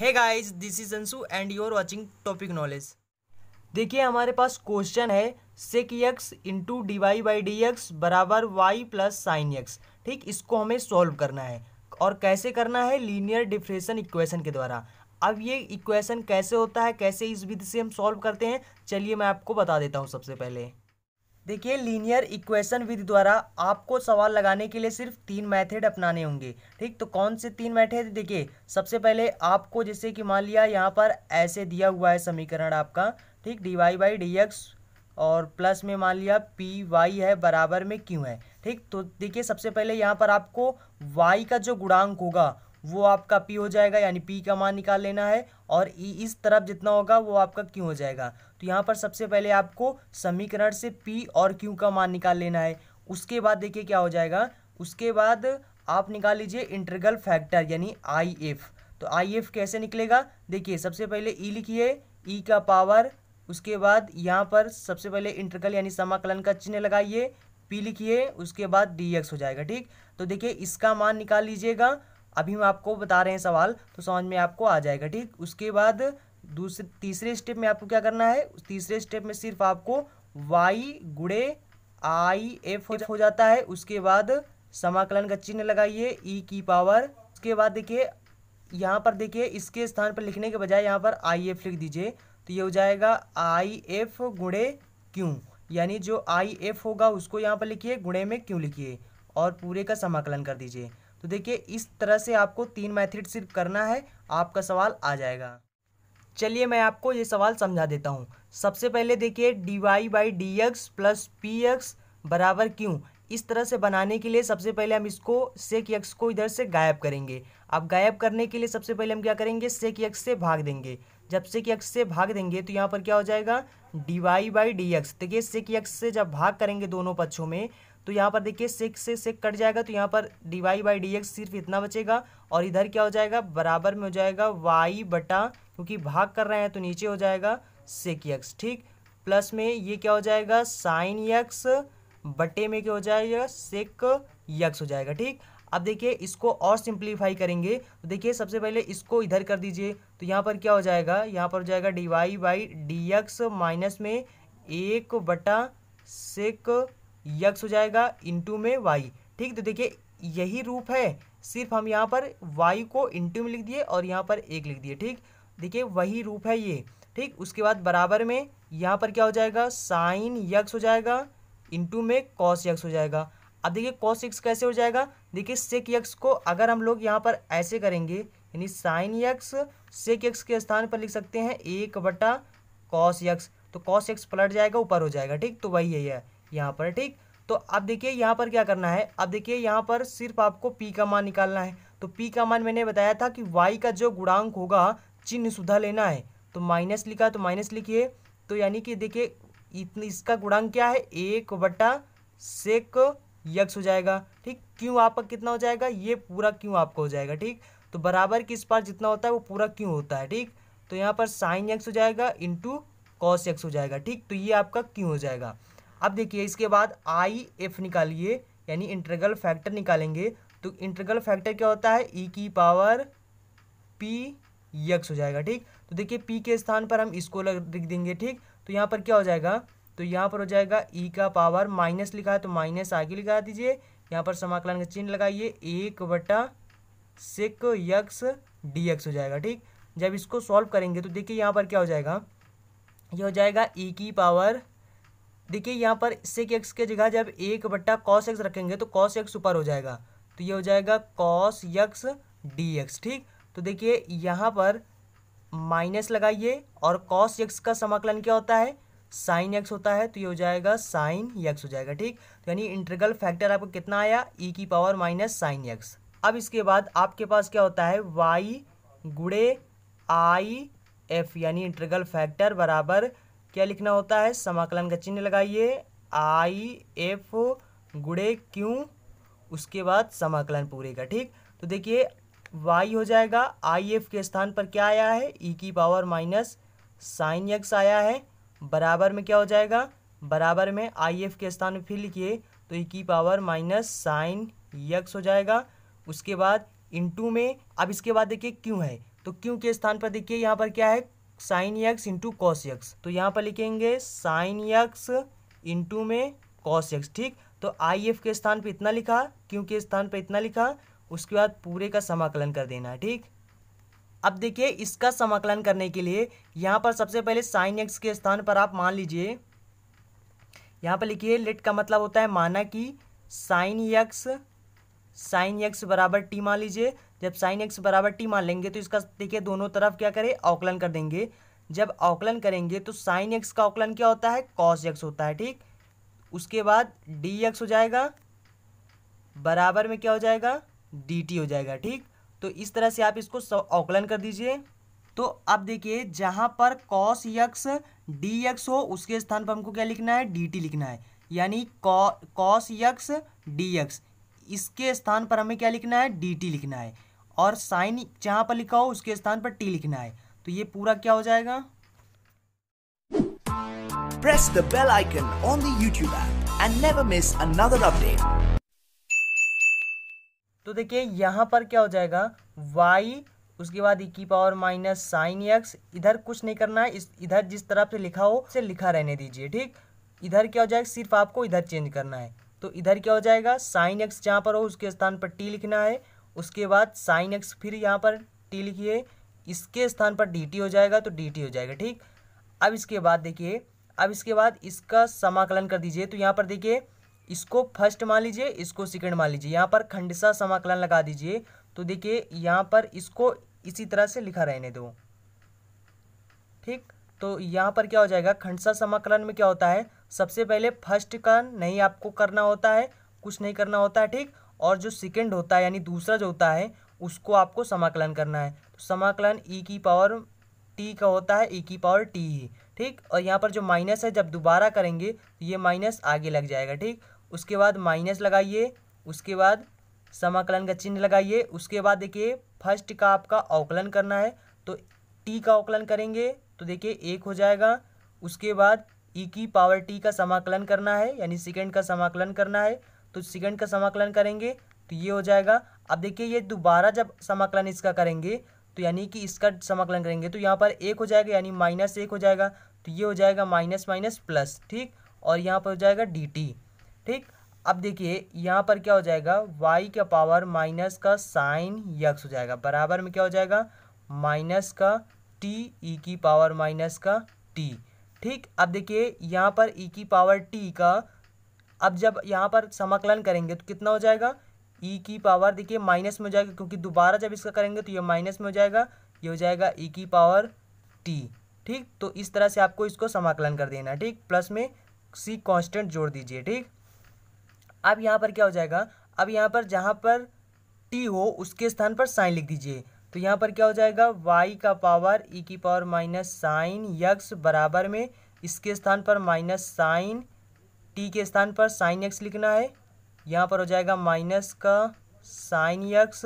है guys this is Anshu and you are watching topic knowledge देखिए हमारे पास क्वेश्चन है sec x into d y by d x बराबर वाई प्लस साइन यक्स ठीक इसको हमें सॉल्व करना है और कैसे करना है लीनियर डिफ्रेशन इक्वेशन के द्वारा अब ये इक्वेशन कैसे होता है कैसे इस विधि से हम सॉल्व करते हैं चलिए मैं आपको बता देता हूँ सबसे पहले देखिए लीनियर इक्वेशन विधि द्वारा आपको सवाल लगाने के लिए सिर्फ तीन मेथड अपनाने होंगे ठीक तो कौन से तीन मेथड देखिए सबसे पहले आपको जैसे कि मान लिया यहाँ पर ऐसे दिया हुआ है समीकरण आपका ठीक d y by d x और प्लस में मान लिया पी वाई है बराबर में क्यों है ठीक तो देखिए सबसे पहले यहाँ पर आपको वाई का जो गुणांक होगा वो आपका पी हो जाएगा यानी पी का मान निकाल लेना है और ई e इस तरफ जितना होगा वो आपका क्यू हो जाएगा तो यहाँ पर सबसे पहले आपको समीकरण से पी और क्यू का मान निकाल लेना है उसके बाद देखिए क्या हो जाएगा उसके बाद आप निकाल लीजिए इंटरगल फैक्टर यानी आई एफ तो आई एफ कैसे निकलेगा देखिए सबसे पहले ई e लिखिए ई e का पावर उसके बाद यहाँ पर सबसे पहले इंटरगल यानी समाकलन का चिन्ह लगाइए पी लिखिए उसके बाद डी एक्स हो जाएगा ठीक तो देखिए इसका मान निकाल लीजिएगा अभी हम आपको बता रहे हैं सवाल तो समझ में आपको आ जाएगा ठीक उसके बाद दूसरे तीसरे स्टेप में आपको क्या करना है तीसरे स्टेप में सिर्फ आपको वाई गुड़े आई एफ हो जाता है उसके बाद समाकलन का चिन्ह लगाइए ई e की पावर उसके बाद देखिए यहाँ पर देखिए इसके स्थान पर लिखने के बजाय यहाँ पर आई एफ लिख दीजिए तो ये हो जाएगा आई एफ गुड़े क्यों यानी जो आई एफ होगा उसको यहाँ पर लिखिए गुड़े में क्यों लिखिए और पूरे का समाकलन कर दीजिए तो देखिए इस तरह से आपको तीन मैथड सिर्फ करना है आपका सवाल आ जाएगा चलिए मैं आपको ये सवाल समझा देता हूँ सबसे पहले देखिए d y by d x plus p x बराबर क्यों इस तरह से बनाने के लिए सबसे पहले हम इसको सेक यक्स को इधर से गायब करेंगे अब गायब करने के लिए सबसे पहले हम क्या करेंगे सेक यक्स से भाग देंगे जब सेक यक्स से भाग देंगे तो यहाँ पर क्या हो जाएगा d y by d x देखिए सेक यक्स से जब भाग करेंगे दोनों पक्षों में तो यहाँ पर देखिए सेक से सेक कट जाएगा तो यहाँ पर d y by d x सिर्फ इतना बचेगा और इधर क्या हो जाएगा बराबर में हो जाएगा वाई बटा क्योंकि भाग कर रहे हैं तो नीचे हो जाएगा सेक यक्स ठीक प्लस में ये क्या हो जाएगा साइन यक्स बटे में क्या हो जाएगा सेक यक्स हो जाएगा ठीक अब देखिए इसको और सिंप्लीफाई करेंगे तो देखिए सबसे पहले इसको इधर कर दीजिए तो यहाँ पर क्या हो जाएगा यहाँ पर हो जाएगा d y by d x minus में एक बटा सेक यक्स हो जाएगा इंटू में वाई ठीक तो देखिए यही रूप है सिर्फ हम यहाँ पर वाई को इंटू में लिख दिए और यहाँ पर एक लिख दिए ठीक देखिए वही रूप है ये ठीक उसके बाद बराबर में यहाँ पर क्या हो जाएगा साइन यक्स हो जाएगा इंटू में कॉस यक्स हो जाएगा अब देखिए कॉस यक्स कैसे हो जाएगा देखिए सेक यक्स को अगर हम लोग यहाँ पर ऐसे करेंगे यानी साइन यक्स सेक यक्स के स्थान पर लिख सकते हैं एक बटा कॉस यक्स तो कॉस एक्स पलट जाएगा ऊपर हो जाएगा ठीक तो वही है यह यहाँ पर ठीक तो अब देखिए यहाँ पर क्या करना है अब देखिए यहाँ पर सिर्फ आपको पी का मान निकालना है तो पी का मान मैंने बताया था कि वाई का जो गुणांक होगा चिन्ह सुधा लेना है तो माइनस लिखा तो माइनस लिखिए तो यानी कि देखिए इतनी इसका गुणांक क्या है एक बटा सेक यक्स हो जाएगा ठीक क्यों आपका कितना हो जाएगा ये पूरा क्यों आपका हो जाएगा ठीक तो बराबर किस पार जितना होता है वो पूरा क्यों होता है ठीक तो यहाँ पर साइन यक्स हो जाएगा इंटू कॉस यक्स हो जाएगा ठीक तो ये आपका क्यों हो जाएगा अब देखिए इसके बाद आई एफ निकालिए यानी इंटरगल फैक्टर निकालेंगे तो इंटरगल फैक्टर क्या होता है ई e की पावर पी यक्स हो जाएगा ठीक तो देखिए पी के स्थान पर हम इसको लिख देंगे ठीक तो यहाँ पर क्या हो जाएगा तो यहाँ पर हो जाएगा ई e का पावर माइनस लिखा है तो माइनस आगे लगा दीजिए यहाँ पर समाकलन का चिन्ह लगाइए एक बटा सिक यक्स डी एक्स हो जाएगा ठीक जब इसको सॉल्व करेंगे तो देखिए यहाँ पर क्या हो जाएगा ये हो जाएगा ई e की पावर देखिए यहाँ पर सेक एक्स के जगह जब एक बट्टा कॉस एक्स रखेंगे तो कॉस एक्स ऊपर हो जाएगा तो ये हो जाएगा कॉस यक्स डी एक्स ठीक तो देखिए यहाँ पर माइनस लगाइए और कॉस यक्स का समाकलन क्या होता है साइन एक्स होता है तो ये हो जाएगा साइन यक्स हो जाएगा ठीक तो यानी इंटरगल फैक्टर आपको कितना आया ई e की पावर माइनस साइन एक्स अब इसके बाद आपके पास क्या होता है वाई गुड़े आई एफ यानी इंटरगल फैक्टर बराबर क्या लिखना होता है समाकलन का चिन्ह लगाइए आई एफ गुड़े क्यू उसके बाद समाकलन पूरे का ठीक तो देखिए वाई हो जाएगा आई एफ के स्थान पर क्या आया है ई की पावर माइनस साइन एक्स आया है बराबर में क्या हो जाएगा बराबर में आई एफ के स्थान में फिर लिखिए तो ई की पावर माइनस साइन यक्स हो जाएगा उसके बाद इंटू में अब इसके बाद देखिए क्यों है तो क्यों के स्थान पर देखिए यहाँ पर क्या है sine x into cos x तो यहाँ पर लिखेंगे साइन यक्स इंटू में कॉस यक्स ठीक तो आई एफ के स्थान पे इतना लिखा क्यों के स्थान पे इतना लिखा उसके बाद पूरे का समाकलन कर देना है ठीक अब देखिए इसका समाकलन करने के लिए यहाँ पर सबसे पहले साइन एक्स के स्थान पर आप मान लीजिए यहाँ पर लिखिए लेट का मतलब होता है माना कि साइन यक्स साइन यक्स बराबर टी मान लीजिए जब साइन एक्स बराबर टी मान लेंगे तो इसका देखिए दोनों तरफ क्या करें औकलन कर देंगे जब औकलन करेंगे तो साइन एक्स का औकलन क्या होता है कॉस एक्स होता है ठीक उसके बाद डी एक्स हो जाएगा बराबर में क्या हो जाएगा डी टी हो जाएगा ठीक तो इस तरह से आप इसको औकलन कर दीजिए तो अब देखिए जहाँ पर कॉस यक्स डी एक्स हो उसके स्थान पर हमको क्या लिखना है डी टी लिखना है यानी कॉस यक्स डी एक्स इसके स्थान पर हमें क्या लिखना है डी टी लिखना है और साइन जहां पर लिखा हो उसके स्थान पर टी लिखना है तो ये पूरा क्या हो जाएगा press the bell icon on the YouTube app and never miss तो देखिए यहां पर क्या हो जाएगा वाई उसके बाद ई e की पावर माइनस साइन एक्स इधर कुछ नहीं करना है इस इधर जिस तरफ से लिखा हो उसे लिखा रहने दीजिए ठीक इधर क्या हो जाएगा सिर्फ आपको इधर चेंज करना है तो इधर क्या हो जाएगा साइन एक्स जहाँ पर हो उसके स्थान पर टी लिखना है उसके बाद साइन एक्स फिर यहाँ पर टी लिखिए इसके स्थान पर डी टी हो जाएगा तो डी टी हो जाएगा ठीक अब इसके बाद देखिए अब इसके बाद इसका समाकलन कर दीजिए तो यहाँ पर देखिए इसको फर्स्ट मान लीजिए इसको सेकंड मान लीजिए यहाँ पर खंडसा समाकलन लगा दीजिए तो देखिए यहाँ पर इसको इसी तरह से लिखा रहने दो ठीक तो यहाँ पर क्या हो जाएगा खंडसा समाकलन में क्या होता है सबसे पहले फर्स्ट का नहीं आपको करना होता है कुछ नहीं करना होता है ठीक और जो सेकेंड होता है यानी दूसरा जो होता है उसको आपको समाकलन करना है तो समाकलन ई e की पावर टी का होता है ई e की पावर टी ही ठीक और यहाँ पर जो माइनस है जब दोबारा करेंगे तो ये माइनस आगे लग जाएगा ठीक उसके बाद माइनस लगाइए उसके बाद समाकलन का चिन्ह लगाइए उसके बाद देखिए फर्स्ट का आपका अवकलन करना है तो टी का अवकलन करेंगे तो देखिए एक हो जाएगा उसके बाद ई e की पावर टी का समाकलन करना है यानी सेकेंड का समाकलन करना है तो सेकंड का समाकलन करेंगे तो ये हो जाएगा अब देखिए ये दोबारा जब समाकलन इसका करेंगे तो यानी कि इसका समाकलन करेंगे तो यहाँ पर एक हो जाएगा यानी माइनस एक हो जाएगा तो ये हो जाएगा माइनस माइनस प्लस ठीक और यहाँ पर हो जाएगा डी ठीक अब देखिए यहाँ पर क्या हो जाएगा वाई का पावर माइनस का साइन यक्स हो जाएगा बराबर में क्या हो जाएगा माइनस का टी ई e की पावर माइनस का टी ठीक अब देखिए यहाँ पर ई e की पावर टी का अब जब यहाँ पर समाकलन करेंगे तो कितना हो जाएगा ई e की पावर देखिए माइनस में हो जाएगा क्योंकि दोबारा जब इसका करेंगे तो ये माइनस में हो जाएगा ये हो जाएगा ई e की पावर टी ठीक तो इस तरह से आपको इसको समाकलन कर देना ठीक प्लस में सी कांस्टेंट जोड़ दीजिए ठीक अब यहाँ पर क्या हो जाएगा अब यहाँ पर जहाँ पर टी हो उसके स्थान पर साइन लिख दीजिए तो यहाँ पर क्या हो जाएगा वाई का पावर ई e की पावर माइनस साइन यक्स बराबर में इसके स्थान पर माइनस साइन टी के स्थान पर साइन एक्स लिखना है यहाँ पर हो जाएगा माइनस का साइन यक्स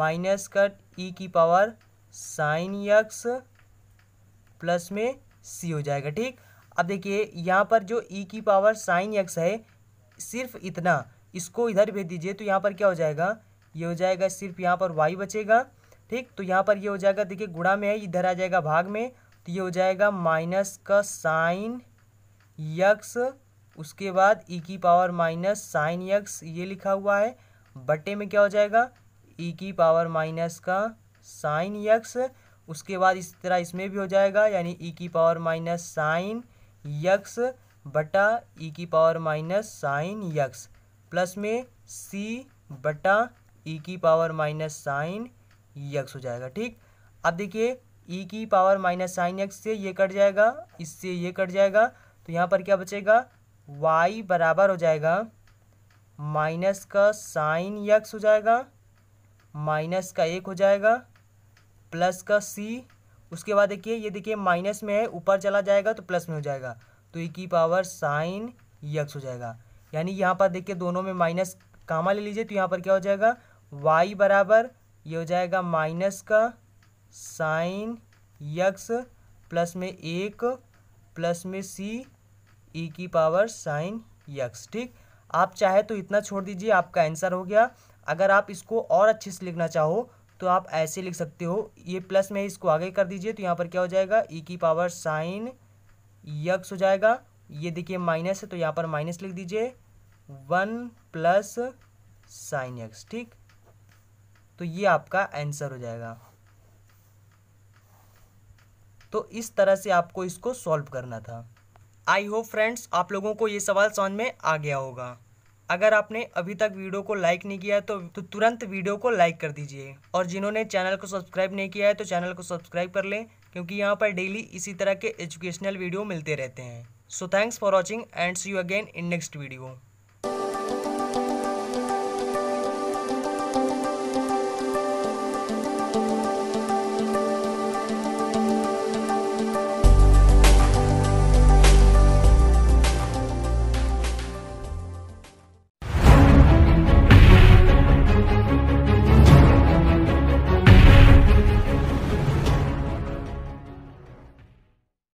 माइनस का ई e की पावर साइन यक्स प्लस में सी हो जाएगा ठीक अब देखिए यहाँ पर जो ई e की पावर साइन यक्स है सिर्फ इतना इसको इधर भेज दीजिए तो यहाँ पर क्या हो जाएगा ये हो जाएगा सिर्फ यहाँ पर वाई बचेगा ठीक तो यहाँ पर ये हो जाएगा देखिए गुणा में है इधर आ जाएगा भाग में तो ये हो जाएगा माइनस का साइन यक्स उसके बाद ई e की पावर माइनस साइन यक्स ये लिखा हुआ है बटे में क्या हो जाएगा ई e की पावर माइनस का साइन यक्स उसके बाद इस तरह इसमें भी हो जाएगा यानी ई e की पावर माइनस साइन यक्स बटा ई की power minus sine x plus में सी बटा ई की पावर माइनस साइन यक्स हो जाएगा ठीक अब देखिए ई की पावर माइनस साइन यक्स से ये कट जाएगा इससे ये कट जाएगा तो यहाँ पर क्या बचेगा वाई बराबर हो जाएगा माइनस का साइन यक्स हो जाएगा माइनस का एक हो जाएगा प्लस का सी उसके बाद देखिए ये देखिए माइनस में है ऊपर चला जाएगा तो प्लस में हो जाएगा तो ई e की पावर साइन यक्स हो जाएगा यानी यहाँ पर देखिए दोनों में माइनस कामा ले लीजिए तो यहाँ पर क्या हो जाएगा वाई बराबर ये हो जाएगा माइनस का साइन यक्स प्लस में एक प्लस में सी ई e की पावर साइन यक्स ठीक आप चाहे तो इतना छोड़ दीजिए आपका आंसर हो गया अगर आप इसको और अच्छे से लिखना चाहो तो आप ऐसे लिख सकते हो ये प्लस में इसको आगे कर दीजिए तो यहाँ पर क्या हो जाएगा ई e की पावर साइन यक्स हो जाएगा ये देखिए माइनस है तो यहाँ पर माइनस लिख दीजिए वन प्लस साइन यक्स ठीक तो ये आपका आंसर हो जाएगा तो इस तरह से आपको इसको सॉल्व करना था आई होप फ्रेंड्स आप लोगों को ये सवाल समझ में आ गया होगा अगर आपने अभी तक वीडियो को लाइक नहीं किया तो, तो तुरंत वीडियो को लाइक कर दीजिए और जिन्होंने चैनल को सब्सक्राइब नहीं किया है तो चैनल को सब्सक्राइब कर लें क्योंकि यहाँ पर डेली इसी तरह के एजुकेशनल वीडियो मिलते रहते हैं so thanks for watching and see you again in next video